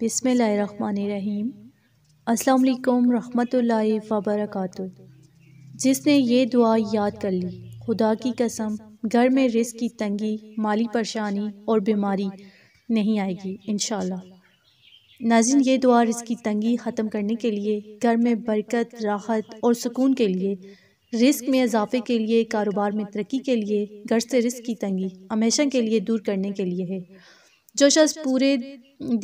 बिसमीम अल्लाम रहमतुल्लाहि व जिसने ये दुआ याद कर ली खुदा की कसम घर में रिस्क की तंगी माली परेशानी और बीमारी नहीं आएगी इन नाजिन ये दुआ रिस्क की तंगी ख़त्म करने के लिए घर में बरकत राहत और सुकून के लिए रिस्क में इजाफे के लिए कारोबार में तरक्की के लिए घर से रिस्क की तंगी हमेशा के लिए दूर करने के लिए है जो शख्स पूरे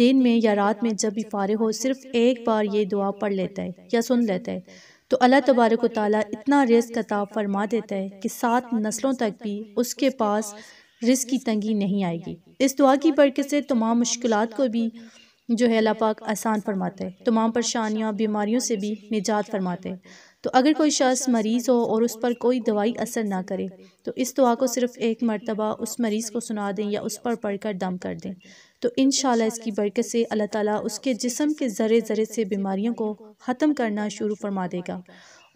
दिन में या रात में जब भी फारे हो सिर्फ एक बार ये दुआ पढ़ लेता है या सुन लेता है तो अल्लाह तबारक ताली इतना रिस्क अता फरमा देता है कि सात नस्लों तक भी उसके पास रिस्क की तंगी नहीं आएगी इस दुआ की बरकत से तमाम मुश्किल को भी जो है अल्लाह पाक आसान फरमाते हैं तमाम परेशानियाँ बीमारियों से भी निजात फरमाते हैं तो अगर कोई शख्स मरीज़ हो और उस पर कोई दवाई असर ना करे तो इस दुआ को सिर्फ़ एक मरतबा उस मरीज़ को सुना दें या उस पर पढ़ कर दम कर दें तो इन इसकी बरकत से अल्लाह ताला उसके जिसम के ज़रे ज़रे से बीमारियों को ख़त्म करना शुरू फरमा देगा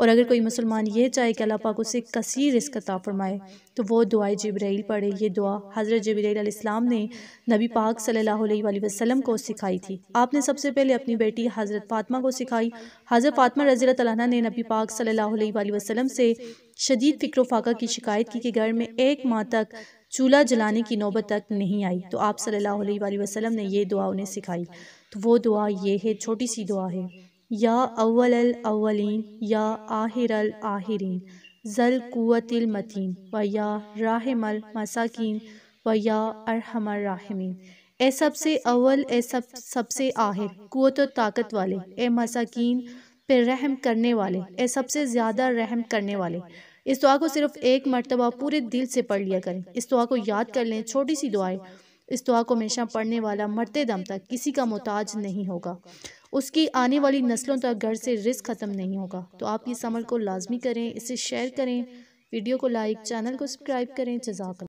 और अगर कोई मुसलमान ये चाहे कि अल्लाह पाक उसे कसी रिस्क फरमाए तो वो दुआ जबराइल पढ़े ये दुआ हज़रत जबरीसम ने नबी पाक सल्ला वसलम को सिखाई थी आपने सबसे पहले अपनी बेटी हज़रत फ़ातिमा को सिखाई हज़रत फ़ातिमा रज़ी तला ने नबी पाक सल्ला वसलम से शदीद फ़िक्र फाका की शिकायत की कि घर में एक माह तक चूल्हा जलाने की नौबत तक नहीं आई तो आप सल्लल्लाहु अलैहि वसल्लम ने यह दुआ उन्हें सिखाई तो वो दुआ ये है छोटी सी दुआ है या अव्वल अव्वलिन या आहिर आहिरीन ज़ल मतीन व या राहमल मसाकिन व या अरहमर राहमीन ए सबसे अव्वल ए सब सबसे आहिर क़ुत ताकत वाले ए मसाकिन पर रहम करने वाले ए सबसे ज़्यादा रहम करने वाले इस दुआ को सिर्फ एक मरतबा पूरे दिल से पढ़ लिया करें इस दुआ को याद कर लें छोटी सी दुआएं इस दुआ को हमेशा पढ़ने वाला मरते दम तक किसी का मोहताज नहीं होगा उसकी आने वाली नस्लों तक घर से रिस्क ख़त्म नहीं होगा तो आप इस अमल को लाजमी करें इसे शेयर करें वीडियो को लाइक चैनल को सब्सक्राइब करें जजाक